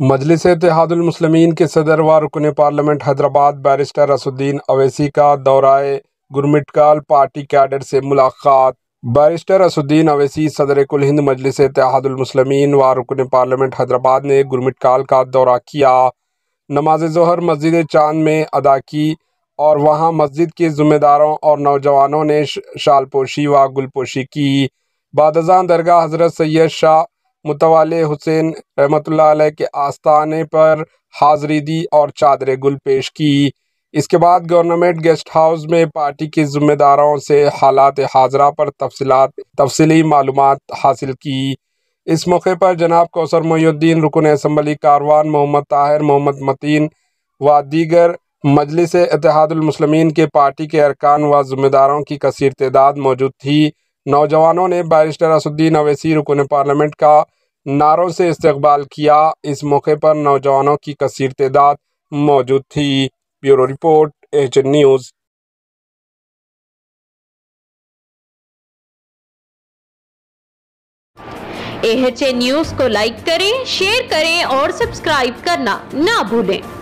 मजलिस इतिहादुलमसलमिन के सदर व रुकन पार्लियामेंट हैदराबाद बैरिस्टर असुद्दीन अवैसी का दौराए गुरमिटकाल पार्टी कैडर से मुलाकात बैरिस्टर असुद्दीन अवैसी सदर कुल हिंद मजलिस इतिहादुलमसलमिन व रुकन पार्लियामेंट हैदराबाद ने गुरमिटकाल का दौरा किया नमाज जहर मस्जिद चांद में अदा की और वहाँ मस्जिद के ज़िम्मेदारों और नौजवानों ने शालपोशी व गुलपोशी की बादजान दरगाह हज़रत सैद शाह मुतवाल हुसैन रहमत के आस्थाने पर हाजिरी दी और चादर गुल पेश की इसके बाद गवर्नमेंट गेस्ट हाउस में पार्टी के जिम्मेदारों से हालात हाजरा पर तफसलत तफसली मालूम हासिल की इस मौके पर जनाब कौसर मोहुद्दीन रुकन इसम्बली कारवान मोहम्मद ताहिर मोहम्मद मतीन व दीगर मजलिस इतिहादमसलमिन के पार्टी के अरकान व ज़िम्मेदारों की कसर तदाद मौजूद थी नौजवानों ने बैरिस्टर असुद्दीन अवैसी रुकन पार्लियामेंट का नारों से इस्तेबाल किया इस मौके पर नौजवानों की कसीर तदाद मौजूद थी bureau report H News H News को लाइक करें शेयर करें और सब्सक्राइब करना ना भूलें